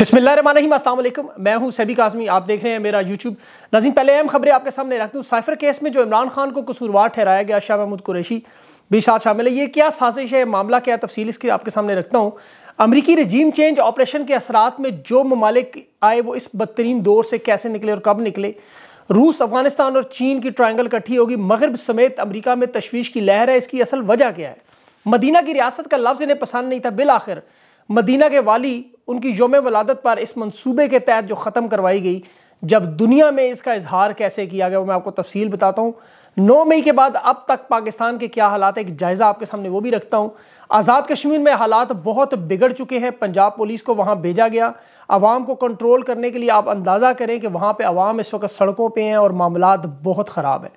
बसमिलीम अल्लाम मैं हूं सभी काजमी आप देख रहे हैं मेरा यूट्यूब नज़ीम पहले अहम खबरें आपके सामने रखती हूँ साइफर केस में जो इमरान खान को कसूरवार ठहराया गया शाह महमूद कुरैशी भी साथ शामिल है ये क्या साजिश है मामला क्या तफसील इसके आपके सामने रखता हूँ अमरीकी रजीम चेंज ऑपरेशन के असरात में जो ममालिक आए वो इस बदतरीन दौर से कैसे निकले और कब निकले रूस अफगानिस्तान और चीन की ट्राइंगल इकट्ठी होगी मगरब समेत अमरीका में तशवीश की लहर है इसकी असल वजह क्या है मदीना की रियासत का लफ्ज़ इन्हें पसंद नहीं था बिल आखिर मदीना के वाली उनकी योम वलादत पर इस मंसूबे के तहत जो ख़त्म करवाई गई जब दुनिया में इसका इजहार कैसे किया गया वो मैं आपको तफसील बताता हूँ नौ मई के बाद अब तक पाकिस्तान के क्या हालात है एक जायज़ा आपके सामने वो भी रखता हूँ आज़ाद कश्मीर में हालात बहुत बिगड़ चुके हैं पंजाब पुलिस को वहाँ भेजा गया आवाम को कंट्रोल करने के लिए आप अंदाज़ा करें कि वहाँ पर आवाम इस वक्त सड़कों पर हैं और मामला बहुत ख़राब हैं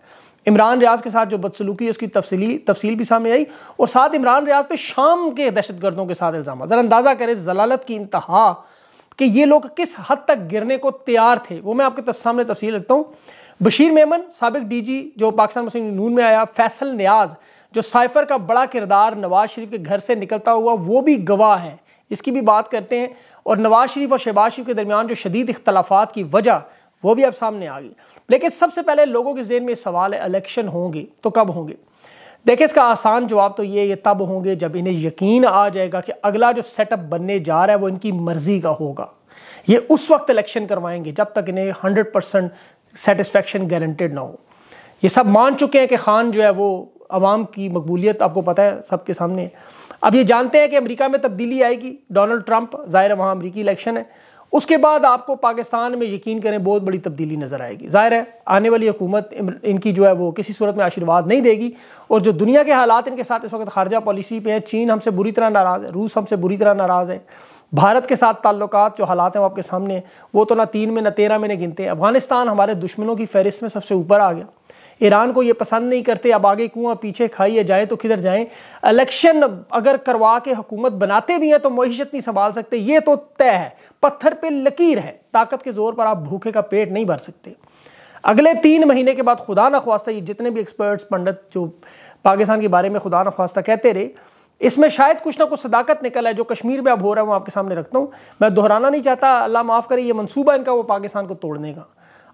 इमरान रियाज के साथ जो बदसलूकी है उसकी तफसली तफसील भी सामने आई और साथ इमरान रियाज पे शाम के दहशत गर्दों के साथ इल्ज़ाम ज़रा अंदाज़ा करें जलालत की इंतहा कि ये लोग किस हद तक गिरने को तैयार थे वो मैं आपके सामने तफसील रखता हूँ बशीर मेमन सबक डी जी जो पाकिस्तान मुस्लिम नून में आया फैसल न्याज जो साइफर का बड़ा किरदार नवाज शरीफ के घर से निकलता हुआ वो भी गवाह है इसकी भी बात करते हैं और नवाज शरीफ और शहबाज शरीफ के दरमियान जो शदीद इख्तलाफात की वजह वो भी अब सामने आ गई लेकिन सबसे पहले लोगों के जेन में सवाल है इलेक्शन होंगे तो कब होंगे देखिए इसका आसान जवाब तो ये ये तब होंगे जब इन्हें यकीन आ जाएगा कि अगला जो सेटअप बनने जा रहा है वो इनकी मर्जी का होगा ये उस वक्त इलेक्शन करवाएंगे जब तक इन्हें हंड्रेड परसेंट सेटिस्फेक्शन गारंटेड ना हो ये सब मान चुके हैं कि खान जो है वो आवाम की मकबूलियत आपको पता है सबके सामने अब ये जानते हैं कि अमरीका में तब्दीली आएगी डोनाल्ड ट्रंप ज़ाहिर वहाँ अमरीकी इलेक्शन है उसके बाद आपको पाकिस्तान में यकीन करें बहुत बड़ी तब्दीली नज़र आएगी ज़ाहिर है आने वाली हुकूमत इनकी जो है वो किसी सूरत में आशीर्वाद नहीं देगी और जो दुनिया के हालात इनके साथ इस वक्त खारजा पॉलिसी पे है चीन हमसे बुरी तरह नाराज़ है रूस हमसे बुरी तरह नाराज़ है भारत के साथ ताल्लुक जो हालात हैं वो आपके सामने वो तो ना तीन में ना तेरह में ना गिनते अफगानिस्तान हमारे दुश्मनों की फहरिस्त में सबसे ऊपर आ गया ईरान को ये पसंद नहीं करते अब आगे कुआं पीछे खाई है जाए तो किधर जाएं इलेक्शन अगर करवा के हुकूमत बनाते भी हैं तो मीशत नहीं संभाल सकते ये तो तय है पत्थर पे लकीर है ताकत के ज़ोर पर आप भूखे का पेट नहीं भर सकते अगले तीन महीने के बाद खुदा न ये जितने भी एक्सपर्ट्स पंडित जो पाकिस्तान के बारे में खुदा न कहते रहे इसमें शायद कुछ ना कुछ सदाकत निकल है जो कश्मीर में अब हो रहा है वो आपके सामने रखता हूँ मैं दोहराना नहीं चाहता अल्लाह माफ़ करे ये मनसूबा इनका वो पाकिस्तान को तोड़ने का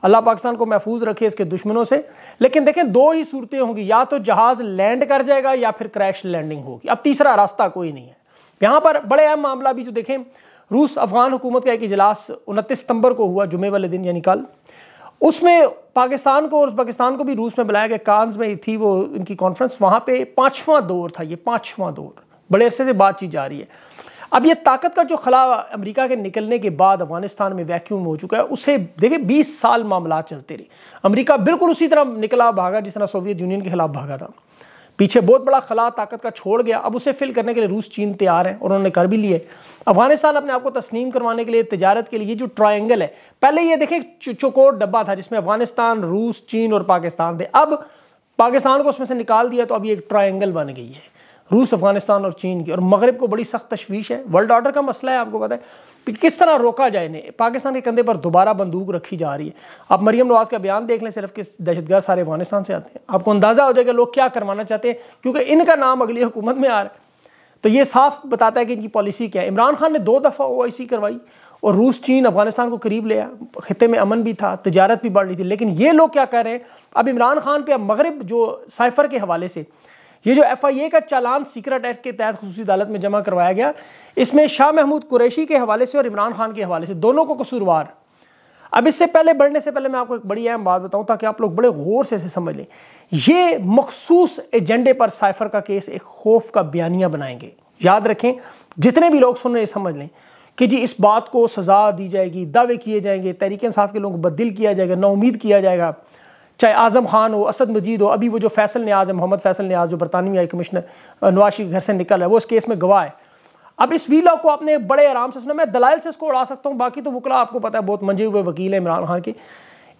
अल्लाह पाकिस्तान को महफूज रखे इसके दुश्मनों से लेकिन देखें दो ही सूरतें होंगी या तो जहाज़ लैंड कर जाएगा या फिर क्रैश लैंडिंग होगी अब तीसरा रास्ता कोई नहीं है यहाँ पर बड़े अहम मामला भी जो देखें रूस अफगान हुकूमत का एक इजलास उनतीस सितंबर को हुआ जुमे वाले दिन यानी कल उसमें पाकिस्तान को और पाकिस्तान को भी रूस में बुलाया गया कांस में थी वो इनकी कॉन्फ्रेंस वहाँ पे पाँचवा दौर था ये पाँचवा दौर बड़े अरसे से बातचीत जा रही है अब ये ताकत का जो खला अमेरिका के निकलने के बाद अफगानिस्तान में वैक्यूम हो चुका है उसे देखिए 20 साल मामला चलते रहे अमेरिका बिल्कुल उसी तरह निकला भागा जिस तरह सोवियत यूनियन के खिलाफ भागा था पीछे बहुत बड़ा खला ताकत का छोड़ गया अब उसे फिल करने के लिए रूस चीन तैयार हैं और उन्होंने कर भी लिए अफगानिस्तान अपने आप को तस्लीम करवाने के लिए तजारत के लिए जो ट्रायंगल है पहले ये देखें चौकोट डब्बा था जिसमें अफगानिस्तान रूस चीन और पाकिस्तान थे अब पाकिस्तान को उसमें से निकाल दिया तो अब ये एक ट्राइंगल बन गई है रूस अफगानिस्तान और चीन की और मगरब को बड़ी सख्त तशवीश है वर्ल्ड ऑर्डर का मसला है आपको पता है कि किस तरह रोका जाए इन्हें पाकिस्तान के कंधे पर दोबारा बंदूक रखी जा रही है आप मरीम नवाज़ का बयान देख लें सिर्फ किस दहशतगर्द सारे अफगानिस्तान से आते हैं आपको अंदाज़ा हो जाएगा लोग क्या करवाना चाहते हैं क्योंकि इनका नाम अगली हुकूमत में आ रहा है तो ये साफ बताता है कि इनकी पॉलिसी क्या है इमरान खान ने दो दफ़ा ओ करवाई और रूस चीन अफगानिस्तान को करीब लिया खत्े में अमन भी था तजारत भी बढ़ रही थी लेकिन ये लोग क्या कह रहे हैं अब इमरान खान पर अब मगरब जो साइफर के हवाले से ये जो एफ आई ए का चालान सीक्रेट एक्ट के तहत खसूसी अदालत में जमा करवाया गया इसमें शाह महमूद कुरैशी के हवाले से और इमरान खान के हवाले से दोनों को कसूरवार अब इससे पहले बढ़ने से पहले मैं आपको एक बड़ी अहम बात बताऊं ताकि आप लोग बड़े गौर से इसे समझ लें ये मखसूस एजेंडे पर साइफर का केस एक खौफ का बयानिया बनाएंगे याद रखें जितने भी लोग सुन रहे हैं समझ लें कि जी इस बात को सज़ा दी जाएगी दावे किए जाएंगे तहरीक इंसाफ के लोगों को बदल किया जाएगा नाउमीद किया जाएगा चाहे आज़म खान हो असद मजीद हो अभी वो जो फैसल न्याज है मोहम्मद फैसल न्याज जो बरतानवी हाई कमिश्नर नवाशी के घर से निकल है वो इस केस में गवाह है अब इस वीला को आपने बड़े आराम से सुना मैं दलाइल से इसको उड़ा सकता हूँ बाकी तो वकला आपको पता है बहुत मंजे हुए वकील है इमरान खान के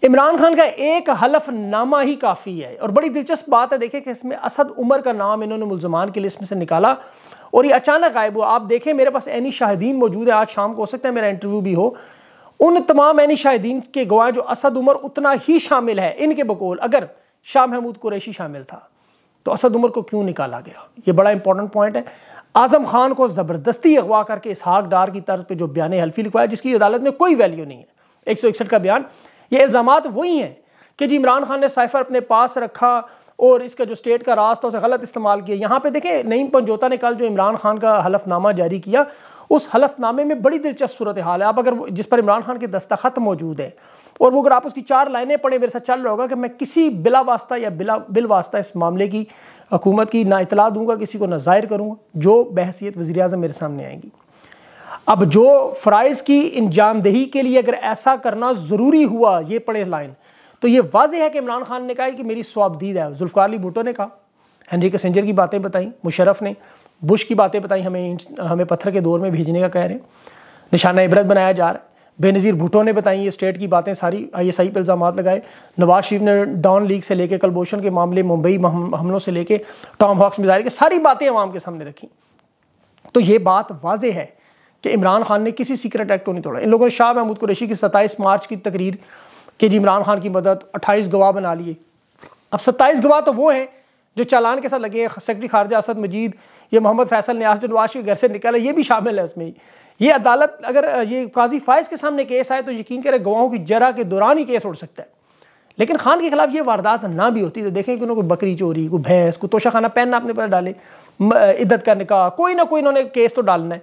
इमरान खान का एक हलफनामा ही काफ़ी है और बड़ी दिलचस्प बात है देखें कि इसमें असद उमर का नाम इन्होंने मुलजमान की लिस्ट में से निकाला और ये अचानक गायब हुआ आप देखें मेरे पास एनी शाहिदीन मौजूद है आज शाम को हो सकता है मेरा इंटरव्यू भी हो उन तमाम ऐनी शाहिदीन के गवाह जो असद उमर उतना ही शामिल है इनके बकौल अगर शाह महमूद कुरैशी शामिल था तो असद उमर को क्यों निकाला गया ये बड़ा इंपॉर्टेंट पॉइंट है आजम खान को ज़बरदस्ती अगवा करके इसहाक डार की तर्ज पर जो बयान हल्फी लिखवाया जिसकी अदालत में कोई वैल्यू नहीं है एक सौ इकसठ का बयान ये इल्ज़ाम वही हैं कि जी इमरान खान ने साइफर अपने पास रखा और इसका जो स्टेट का रास्ता उसे गलत इस्तेमाल किया यहाँ पे देखें नईम पंजोता ने कल जो इमरान खान का हलफनामा जारी किया उस हलफनामे में बड़ी दिलचस्प सूरत हाल है आप अगर जिस पर इमरान खान के दस्तखत मौजूद है और वो अगर आप उसकी चार लाइनें पढ़ें मेरे साथ चल रहा होगा कि मैं किसी बिला वास्ता या बिला बिल वास्ता इस मामले की हकूमत की ना इतला दूंगा किसी को ना जाहिर करूँगा जो बहसीत वजी अजम मेरे सामने आएंगी अब जो फ़राइज़ की इंजामदेही के लिए अगर ऐसा करना ज़रूरी हुआ ये पढ़े लाइन तो ये वाजह है कि इमरान खान ने कहा कि मेरी स्वाबदीद है जुल्फ़ार अली भुटो ने कहा हैंनरी कसेंजर की बातें बताई मुशरफ ने बुश की बातें बताई हमें हमें पत्थर के दौर में भेजने का कह रहे हैं निशाना इबरत बनाया जा रहा है बेनज़ीर भुटो ने बताई ये स्टेट की बातें सारी आई एस आई पर इल्ज़ाम लगाए नवाज शरीफ ने डॉन लीग से लेकर कलभूषण के मामले मुंबई हमलों से लेकर टॉम हॉक्स मिजाइल के सारी बातें आवाम के सामने रखी तो ये बात वाज है कि इमरान खान ने किसी सीक्रेट एक्ट को नहीं तोड़ा इन लोगों ने शाह महमूद कुरेशी की सत्ताईस मार्च की तकरीर कि जी इमरान खान की मदद अट्ठाईस गवाह बना लिए अब सत्ताईस गवाह तो वो हैं जो चालान के साथ लगे हैं सेक्रटरी खारजा असद मजीद ये मोहम्मद फैसल न्याज नवाज के घर से निकला ये भी शामिल है इसमें ये अदालत अगर ये काजी फायज के सामने केस आए तो यकीन करें गवाहों की जरा के दौरान ही केस उठ सकता है लेकिन खान के खिलाफ ये वारदात ना भी होती तो देखें कि उन्होंने कोई बकरी चोरी कोई भैंस को तोशा खाना पहनना अपने पास डाले इद्दत का निकाह कोई ना कोई इन्होंने केस तो डालना है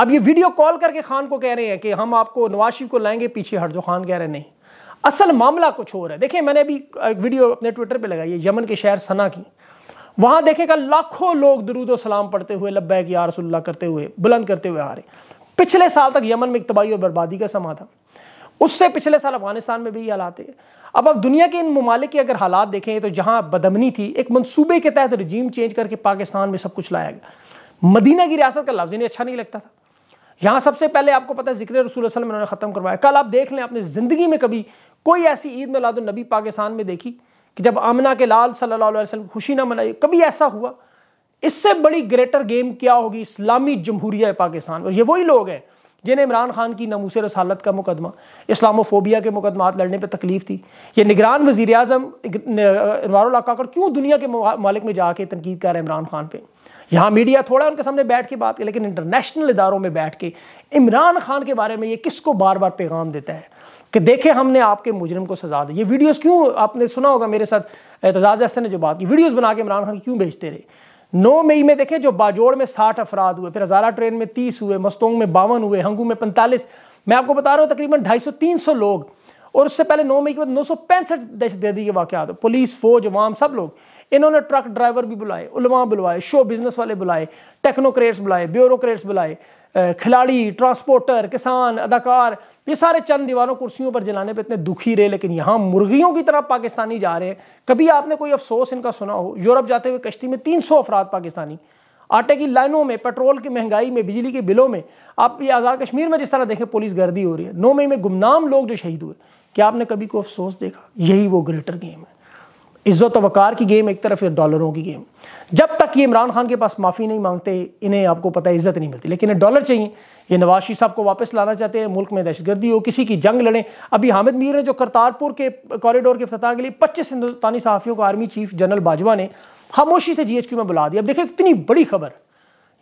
अब ये वीडियो कॉल करके खान को कह रहे हैं कि हम आपको नवाज शरीफ को लाएंगे पीछे हट जो खान कह रहे हैं नहीं असल मामला कुछ और है देखिए मैंने अभी एक वीडियो अपने ट्विटर पे लगाई है यमन के शहर सना की वहां देखेगा लाखों लोग दरूद सलाम पढ़ते हुए लब्बैक या रसुल्ला करते हुए बुलंद करते हुए आ रहे पिछले साल तक यमन में तबाही और बर्बादी का समा था उससे पिछले साल अफगानिस्तान में भी ये हालात है अब अब दुनिया के इन ममालिक के अगर हालात देखें तो जहां बदमनी थी एक मंसूबे के तहत रजीम चेंज करके पाकिस्तान में सब कुछ लाया गया मदीना की रियासत का लफ्ज इन्हें अच्छा नहीं लगता था यहाँ सबसे पहले आपको पता है जिक्र रसूल वसलम इन्होंने ख़त्म करवाया कल आप देख लें आपने ज़िंदगी में कभी कोई ऐसी ईद मिलाद नबी पाकिस्तान में देखी कि जब आमना के लाल सल्लल्लाहु अलैहि वसल्लम खुशी ना मनाई कभी ऐसा हुआ इससे बड़ी ग्रेटर गेम क्या होगी इस्लामी जमहूरिया पाकिस्तान और ये वही लोग हैं जिन्हें इमरान खान की नमूस रसालत का मुकदमा इस्लामोफोबिया के मुकदमात लड़ने पर तकलीफ थी ये निगरान वजी अजम इनवार क्यों दुनिया के मालिक में जाके तनकीद कर रहे हैं इमरान खान पर यहाँ मीडिया थोड़ा उनके सामने बैठ के बात की लेकिन इंटरनेशनल इदारों में बैठ के इमरान खान के बारे में ये किसको बार बार पैगाम देता है कि देखे हमने आपके मुजरिम को सजा दी ये वीडियोस क्यों आपने सुना होगा मेरे साथ एतजाज हसन ने जो बात की वीडियोस बना के इमरान खान क्यों भेजते रहे नौ मई में देखे जो बाजोड़ में साठ अफराद हुए फिर हज़ारा ट्रेन में तीस हुए मस्तोंग में बावन हुए हंगू में पैंतालीस मैं आपको बता रहा हूँ तकरीबन ढाई सौ तीन सौ लोग और उससे पहले नौ मई के बाद नौ सौ पैंसठ दहशतगर्दी के वाकत पुलिस फौज अवाम सब लोग इन्होंने ट्रक ड्राइवर भी बुलाए उलमा बुलवाए शो बिजनेस वाले बुलाए टेक्नोक्रेट्स बुलाए ब्यूरोक्रेट्स बुलाए खिलाड़ी ट्रांसपोर्टर किसान अदाकार ये सारे चंद दीवारों कुर्सियों पर जलाने पे इतने दुखी रहे लेकिन यहाँ मुर्गियों की तरफ पाकिस्तानी जा रहे हैं कभी आपने कोई अफसोस इनका सुना हो यूरोप जाते हुए कश्ती में तीन सौ अफराद पाकिस्तानी आटे की लाइनों में पेट्रोल की महंगाई में बिजली के बिलों में आप ये आज़ाद कश्मीर में जिस तरह देखें पुलिस गर्दी हो रही है नौ मई में गुमनाम लोग जो शहीद हुए क्या आपने कभी कोई अफसोस देखा यही वो ग्रेटर गेम है इज्जत वकार की गेम एक तरफ या डॉलरों की गेम जब तक कि इमरान खान के पास माफ़ी नहीं मांगते इन्हें आपको पता है इज्जत नहीं मिलती लेकिन इन्हें डॉलर चाहिए ये नवाज साहब को वापस लाना चाहते हैं मुल्क में दहशतगर्दी हो किसी की जंग लड़ें अभी हामिद मीर ने जो करतारपुर के कॉरिडोर के फतह के लिए पच्चीस हिंदुस्तानी सहाफ़ियों को आर्मी चीफ जनरल बाजवा ने खामोशी से जीएचक्यू में बुला दिया अब देखिए इतनी बड़ी खबर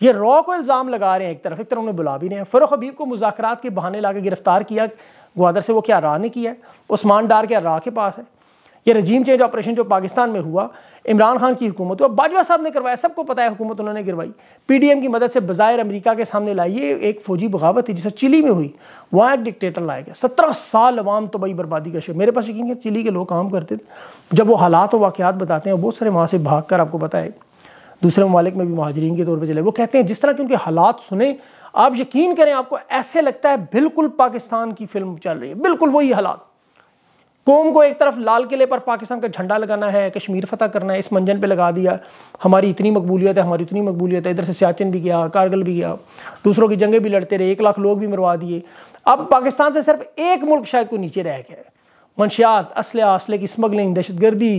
ये रॉ को इल्ज़ाम लगा रहे हैं एक तरफ एक तरफ उन्हें बुला भी रहे हैं फरोख हबीब को मुजाकर के बहाने ला गिरफ्तार किया ग्वादर से वो क्या राह ने किया है उस्मान डार क्या राह के पास है ये रजीम चेंज ऑपरेशन जो पाकिस्तान में हुआ इमरान खान की हुकूमत और बाजवा साहब ने करवाया सबको पता है हुकूमत उन्होंने गिरवाई पीडीएम की मदद से बज़ाहिर अमेरिका के सामने लाई ये एक फ़ौजी बगावत थी जिसे चिली में हुई वहाँ एक डिक्टेटर लाया गया सत्रह साल अवाम तबई बर्बादी का शेयर मेरे पास यकीन है चिली के लोग काम करते थे जब वो हालात और वाक़ात बताते हैं बहुत सारे वहाँ से भाग कर आपको बताए दूसरे ममालिक में भी महाजरीन के तौर पर चले वो कहते हैं जिस तरह के उनके हालात सुने आप यकीन करें आपको ऐसे लगता है बिल्कुल पाकिस्तान की फिल्म चल रही है बिल्कुल वही हालात कौम को एक तरफ लाल किले पर पाकिस्तान का झंडा लगाना है कश्मीर फतह करना है इस मंजन पे लगा दिया हमारी इतनी मकबूलियत है हमारी इतनी मकबूलियत है इधर से सियाचिन भी गया कारगिल भी गया दूसरों की जंगें भी लड़ते रहे एक लाख लोग भी मरवा दिए अब पाकिस्तान से सिर्फ एक मुल्क शायद को नीचे रह गया है मंशियात असलह असले की स्मगलिंग दहशतगर्दी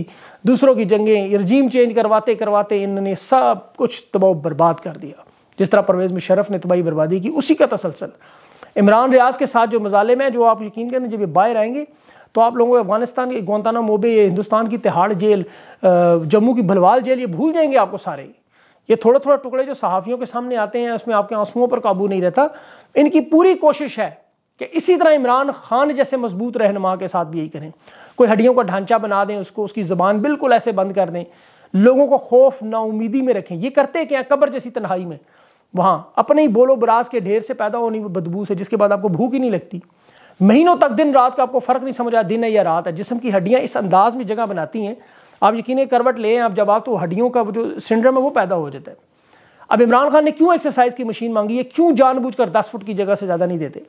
दूसरों की जंगें रजीम चेंज करवाते करवाते इन्होंने सब कुछ तबाह बर्बाद कर दिया जिस तरह परवेज़ मुशरफ ने तबाही बर्बादी की उसी का तसलसल इमरान रियाज के साथ जो मजालिम है जो आप यकीन करें जब ये बाहर आएंगे तो आप लोगों को अफगानिस्तान के गोंताना मोबे ये हिंदुस्तान की तिहाड़ जेल जम्मू की भलवाल जेल ये भूल जाएंगे आपको सारे ये थोड़ा थोड़ा टुकड़े जो सहाफ़ियों के सामने आते हैं उसमें आपके आंसुओं पर काबू नहीं रहता इनकी पूरी कोशिश है कि इसी तरह इमरान खान जैसे मजबूत रहनमा के साथ भी यही करें कोई हड्डियों का ढांचा बना दें उसको उसकी ज़बान बिल्कुल ऐसे बंद कर दें लोगों को खौफ नाउमीदी में रखें ये करते क्या कब्र जैसी तन्हाई में वहाँ अपने ही बोलो बराज के ढेर से पैदा होनी बदबू से जिसके बाद आपको भूख ही नहीं लगती महीनों तक दिन रात का आपको फ़र्क नहीं समझ आया दिन है या रात है जिसम की हड्डियाँ इस अंदाज में जगह बनाती हैं आप यकीन करवट लें आप जब आप तो हड्डियों का जो सिंड्रम है वो पैदा हो जाता है अब इमरान खान ने क्यों एक्सरसाइज की मशीन मांगी है क्यों जानबूझ कर दस फुट की जगह से ज़्यादा नहीं देते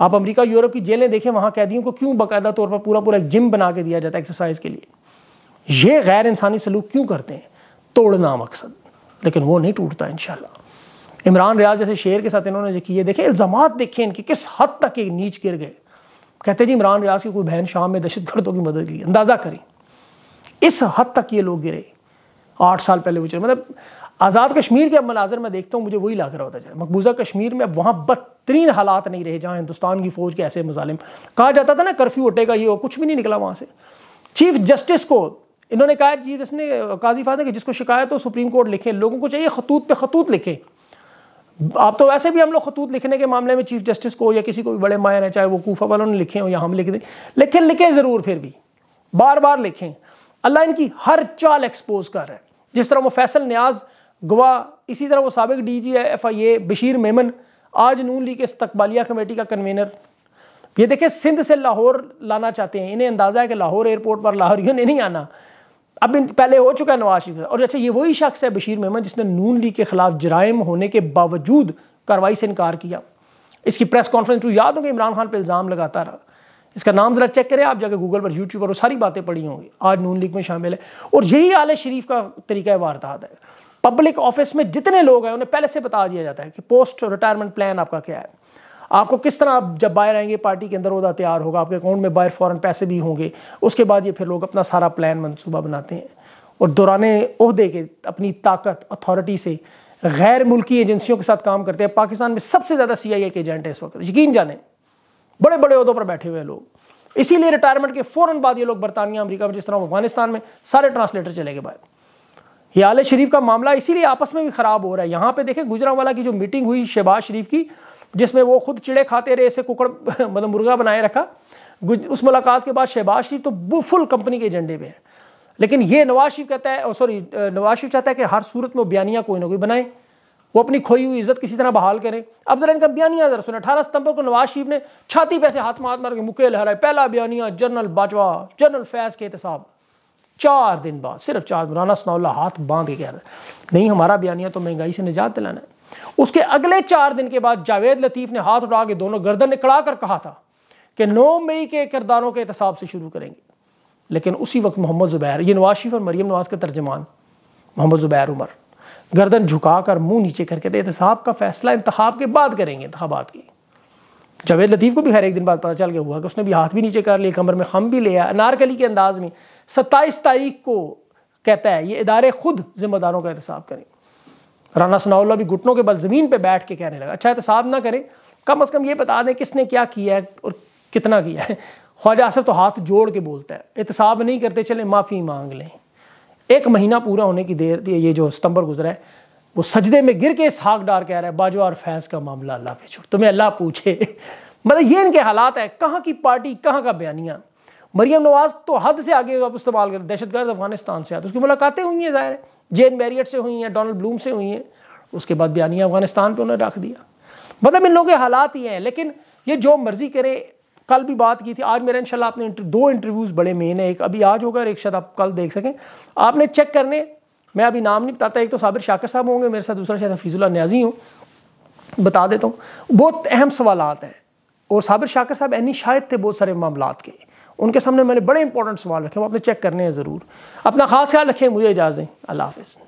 आप अमेरिका यूरोप की जेलें देखें वहाँ कैदियों को क्यों बाकायदा तौर पर पूरा पूरा एक जिम बना के दिया जाता है एक्सरसाइज के लिए ये गैर इंसानी सलूक क्यों करते हैं तोड़ना मकसद लेकिन वो नहीं टूटता इन इमरान रियाज जैसे शेर के साथ इन्होंने जो किए देखे इल्ज़ाम देखे इनके किस हद तक ये नीच गिर गए कहते जी इमरान रियाज की कोई बहन शाम में दहशत गर्दों की मदद की अंदाज़ा करें इस हद तक ये लोग गिरे आठ साल पहले वो मतलब आज़ाद कश्मीर के अब मनाजर में देखता हूँ मुझे वही लग रहा होता जाए मकबूजा कश्मीर में अब वहाँ बदतरीन हालात नहीं रहे जहाँ हिंदुस्तान की फ़ौज के ऐसे मजालिम कहा जाता था ना कर्फ्यू उठेगा ये हो कुछ भी नहीं निकला वहाँ से चीफ जस्टिस को इन्होंने कहा जी जिसने काजी फादर कि जिसको शिकायत हो सुप्रीम कोर्ट लिखे लोगों को चाहिए खतूत पे खतूत लिखे आप तो वैसे भी हम लोग खतूत लिखने के मामले में चीफ जस्टिस को या किसी को भी बड़े मायर हैं चाहे वो कोफा वालों ने लिखे हो या हम लिख दें लेकिन लिखें ज़रूर फिर भी बार बार लिखें अल्लाह इनकी हर चाल एक्सपोज कर रहा है जिस तरह वो फैसल न्याज गवा इसी तरह वो सबक D G F I A Bashir Memon आज नून लीग के इस्तबालिया कमेटी का कन्वीनर ये देखें सिंध से लाहौर लाना चाहते हैं इन्हें अंदाज़ा है कि लाहौर एयरपोर्ट पर लाहौरियों ने नहीं आना अब पहले हो चुका है नवाज शरीफ और अच्छा ये वही शख्स है बशीर महमद जिसने नून लीग के खिलाफ जराइम होने के बावजूद कार्रवाई से इनकार किया इसकी प्रेस कॉन्फ्रेंस तो याद होगी इमरान खान पर इल्ज़ाम लगाता रहा इसका नाम ज़रा चेक करें आप जाकर गूगल पर यूट्यूब पर वो सारी बातें पढ़ी होंगी आज नून लीग में शामिल है और यही आल शरीफ का तरीका वारदात है पब्लिक ऑफिस में जितने लोग हैं उन्हें पहले से बता दिया जाता है कि पोस्ट रिटायरमेंट प्लान आपका क्या है आपको किस तरह आप जब बाहर आएंगे पार्टी के अंदर उदा तैयार होगा आपके अकाउंट में बाहर फॉरन पैसे भी होंगे उसके बाद ये फिर लोग अपना सारा प्लान मनसूबा बनाते हैं और दौरान अहदे के अपनी ताकत अथॉरिटी से गैर मुल्की एजेंसियों के साथ काम करते हैं पाकिस्तान में सबसे ज़्यादा सी आई ए के एजेंट है इस वक्त यकीन जाने बड़े बड़े अहदों पर बैठे हुए हैं लोग इसीलिए रिटायरमेंट के फ़ौरन बाद ये लोग बरतानिया अमरीका में जिस तरह अफगानिस्तान में सारे ट्रांसलेटर चले गए बाहर ये आल शरीफ का मामला इसीलिए आपस में भी ख़राब हो रहा है यहाँ पे देखें वाला की जो मीटिंग हुई शहबाज शरीफ की जिसमें वो खुद चिड़े खाते रहे ऐसे कुकड़ मतलब मुर्गा बनाए रखा उस मुलाकात के बाद शहबाज शरीफ तो फुल कंपनी के एजेंडे पे है लेकिन ये नवाज शरीफ कहता है सॉरी नवाज शरीफ चाहता है कि हर सूरत में बयानिया कोई ना कोई बनाए वो अपनी खोई हुई इज्जत किसी तरह बहाल करें अब जरा इनका बयानिया जरा सुना अठारह सितंबर को नवाज शरीफ ने छाती पैसे हाथ हाथ मार के मुके लहराए पहला बयानिया जनरल बाजवा जनरल फैज के एहतसाब चार दिन बाद सिर्फ चार दिन राना सनाउल्ला हाथ बांध के कह रहे नहीं हमारा बयानिया तो महंगाई से निजात दिलाना है उसके अगले चार दिन के बाद जावेद लतीफ़ ने हाथ उठा के दोनों गर्दन निकड़ा कर कहा था कि नौ मई के किरदारों के एहतसाब से शुरू करेंगे लेकिन उसी वक्त मोहम्मद ज़ुबैर ये नवाज शरीफ और मरीम नवाज के तर्जमान मोहम्मद ज़ुबैर उमर गर्दन झुका कर मुँह नीचे करके थे तो एहतसाब का फैसला इंतहाब के बाद करेंगे इंतबात की जावेद लतीफ़ को भी खैर एक दिन बाद पता चल गया हुआ कि उसने भी हाथ भी नीचे कर लिए कमर में खम भी लिया अनारकली के अंदाज में सत्ताईस तारीख को कहता है ये इदारे खुद जिम्मेदारों का एहतसाब करें राना सनाउल्ला भी घुटनों के बल ज़मीन पर बैठ के कहने लगा अच्छा एहतसाब ना करें कम अज़ कम ये बता दें किसने क्या किया है और कितना किया है ख्वाजा आसफ तो हाथ जोड़ के बोलता है एहतसाब नहीं करते चले माफ़ी मांग लें एक महीना पूरा होने की देर ये जो सितंबर गुजरा है वो सजदे में गिर के इस हाक डार कह रहा है बाजवा और फैज़ का मामला अल्लाह पे छोड़ तुम्हें अल्लाह पूछे मतलब ये इनके हालात है कहाँ की पार्टी कहाँ का बयानिया मरियम नवाज तो हद से आगे अब इस्तेमाल कर दहशतगर्द अफगानिस्तान से आते उसकी मुलाकातें हुई हैं ज़ाहिर जे जेन मैरियट से हुई हैं डोनल्ड ब्लूम से हुई हैं उसके बाद बयानिया अफगानिस्तान पर उन्होंने रख दिया मतलब इन लोगों के हालात ही हैं लेकिन ये जो मर्ज़ी करे कल भी बात की थी आज मेरा इनशाला आपने इंटर, दो इंटरव्यूज़ बड़े मेन है एक अभी आज होगा और एक शायद आप कल देख सकें आपने चेक करने मैं अभी नाम नहीं बताता एक तो साबिर शाकर साहब होंगे मेरे साथ दूसरा शायद हफीज़ुल्ला न्याजी हूँ बता देता हूँ बहुत अहम सवाल हैं और साबिर शाकर साहब ऐनी शायद थे बहुत सारे मामला के उनके सामने मैंने बड़े इंपॉर्टेंट सवाल रखे वो अपने चेक करने हैं ज़रूर अपना ख़ास ख्याल रखें मुझे इजाज़ें अल्लाह हाफिज़